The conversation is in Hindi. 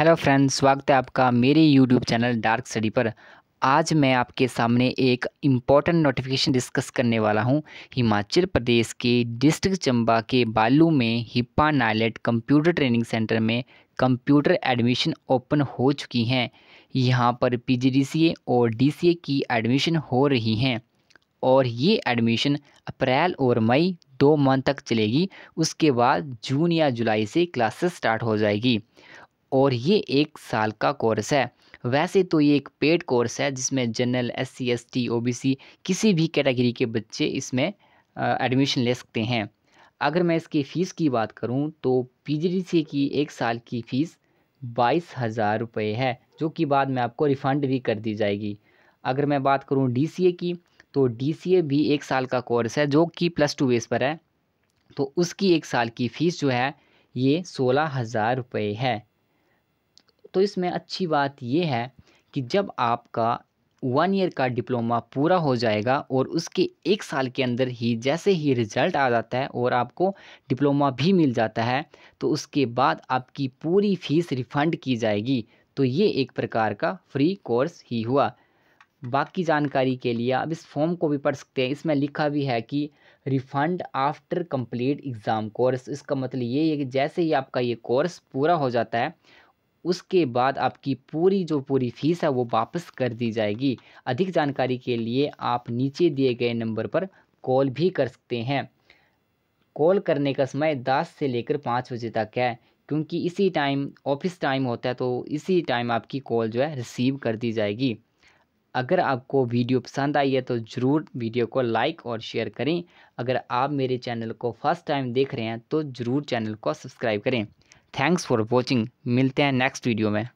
हेलो फ्रेंड्स स्वागत है आपका मेरे यूट्यूब चैनल डार्क स्टडी पर आज मैं आपके सामने एक इम्पॉर्टेंट नोटिफिकेशन डिस्कस करने वाला हूं हिमाचल प्रदेश के डिस्ट्रिक्ट चंबा के बालू में हिप्पा नाइलेट कंप्यूटर ट्रेनिंग सेंटर में कंप्यूटर एडमिशन ओपन हो चुकी हैं यहां पर पीजीडीसीए और डी की एडमिशन हो रही हैं और ये एडमिशन अप्रैल और मई दो मंथ तक चलेगी उसके बाद जून या जुलाई से क्लासेस स्टार्ट हो जाएगी और ये एक साल का कोर्स है वैसे तो ये एक पेड कोर्स है जिसमें general S C S T O B C किसी भी कैटेगरी के बच्चे इसमें एडमिशन ले सकते हैं अगर मैं इसकी फ़ीस की बात करूं तो पीजीडीसी की एक साल की फ़ीस बाईस हज़ार रुपये है जो कि बाद में आपको रिफ़ंड भी कर दी जाएगी अगर मैं बात करूं डीसीए की तो डीसीए भी एक साल का कोर्स है जो कि प्लस टू बेस पर है तो उसकी एक साल की फ़ीस जो है ये सोलह हज़ार रुपये है तो इसमें अच्छी बात यह है कि जब आपका वन ईयर का डिप्लोमा पूरा हो जाएगा और उसके एक साल के अंदर ही जैसे ही रिज़ल्ट आ जाता है और आपको डिप्लोमा भी मिल जाता है तो उसके बाद आपकी पूरी फ़ीस रिफ़ंड की जाएगी तो ये एक प्रकार का फ्री कोर्स ही हुआ बाकी जानकारी के लिए आप इस फॉर्म को भी पढ़ सकते हैं इसमें लिखा भी है कि refund after complete exam course इसका मतलब ये है कि जैसे ही आपका ये कोर्स पूरा हो जाता है उसके बाद आपकी पूरी जो पूरी फीस है वो वापस कर दी जाएगी अधिक जानकारी के लिए आप नीचे दिए गए नंबर पर कॉल भी कर सकते हैं कॉल करने का समय दस से लेकर पाँच बजे तक है क्योंकि इसी टाइम ऑफिस टाइम होता है तो इसी टाइम आपकी कॉल जो है रिसीव कर दी जाएगी अगर आपको वीडियो पसंद आई है तो ज़रूर वीडियो को लाइक और शेयर करें अगर आप मेरे चैनल को फर्स्ट टाइम देख रहे हैं तो ज़रूर चैनल को सब्सक्राइब करें थैंक्स फॉर वॉचिंग मिलते हैं नेक्स्ट वीडियो में